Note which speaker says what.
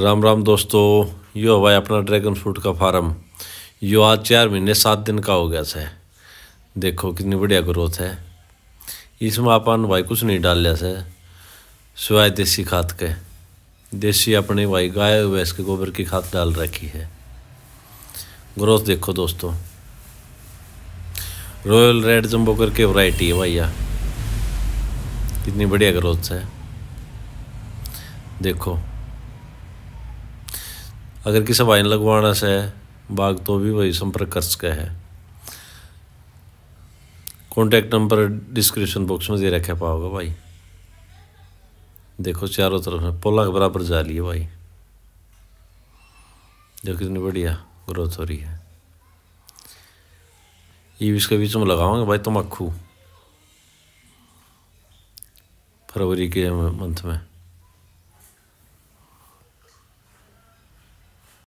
Speaker 1: राम राम दोस्तों यो भाई अपना ड्रैगन फ्रूट का फार्म यो आज चार महीने सात दिन का हो गया से देखो कितनी बढ़िया ग्रोथ है इसमें अपन भाई कुछ नहीं डाल लिया से सिवाय देसी खाद के देसी अपने भाई गाय भैंस के गोबर की खाद डाल रखी है ग्रोथ देखो दोस्तों रॉयल रेड जम्बो करके वैरायटी है भैया कितनी बढ़िया ग्रोथ है देखो अगर किसी वाइन लगवाना से बाग तो भी वही संपर्क कर सके है कॉन्टैक्ट नंबर डिस्क्रिप्शन बॉक्स में दे रखे पाओगे भाई देखो चारों तरफ है पोला के बराबर जा है भाई जो कितनी बढ़िया ग्रोथ हो रही है ये इसके बीच में लगाओगे भाई तुम फरवरी के मंथ में